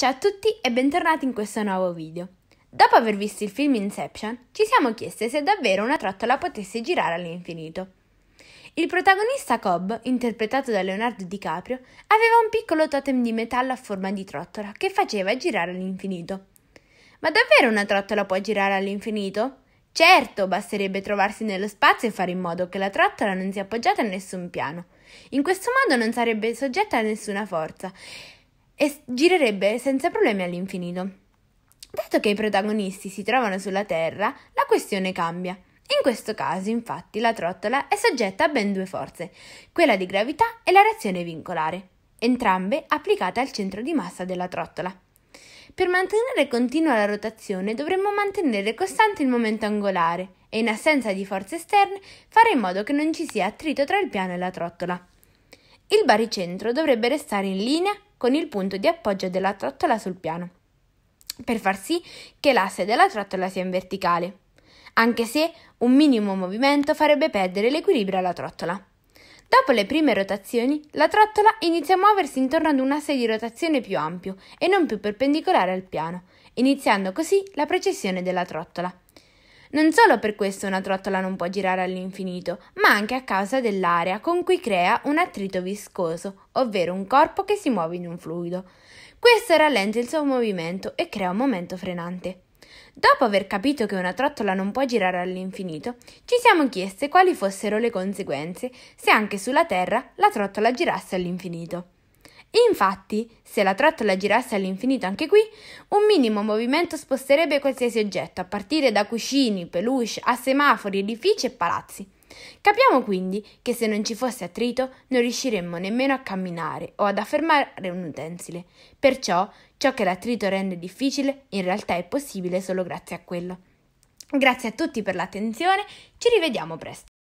Ciao a tutti e bentornati in questo nuovo video. Dopo aver visto il film Inception, ci siamo chieste se davvero una trottola potesse girare all'infinito. Il protagonista Cobb, interpretato da Leonardo DiCaprio, aveva un piccolo totem di metallo a forma di trottola che faceva girare all'infinito. Ma davvero una trottola può girare all'infinito? Certo, basterebbe trovarsi nello spazio e fare in modo che la trottola non sia appoggiata a nessun piano. In questo modo non sarebbe soggetta a nessuna forza e girerebbe senza problemi all'infinito. Dato che i protagonisti si trovano sulla Terra, la questione cambia. In questo caso, infatti, la trottola è soggetta a ben due forze, quella di gravità e la reazione vincolare, entrambe applicate al centro di massa della trottola. Per mantenere continua la rotazione dovremmo mantenere costante il momento angolare e in assenza di forze esterne fare in modo che non ci sia attrito tra il piano e la trottola. Il baricentro dovrebbe restare in linea con il punto di appoggio della trottola sul piano, per far sì che l'asse della trottola sia in verticale, anche se un minimo movimento farebbe perdere l'equilibrio alla trottola. Dopo le prime rotazioni, la trottola inizia a muoversi intorno ad un asse di rotazione più ampio e non più perpendicolare al piano, iniziando così la precessione della trottola. Non solo per questo una trottola non può girare all'infinito, ma anche a causa dell'area con cui crea un attrito viscoso, ovvero un corpo che si muove in un fluido. Questo rallenta il suo movimento e crea un momento frenante. Dopo aver capito che una trottola non può girare all'infinito, ci siamo chieste quali fossero le conseguenze se anche sulla Terra la trottola girasse all'infinito. Infatti, se la trottola girasse all'infinito anche qui, un minimo movimento sposterebbe qualsiasi oggetto, a partire da cuscini, peluche, a semafori, edifici e palazzi. Capiamo quindi che se non ci fosse attrito non riusciremmo nemmeno a camminare o ad affermare un utensile. Perciò ciò che l'attrito rende difficile in realtà è possibile solo grazie a quello. Grazie a tutti per l'attenzione, ci rivediamo presto.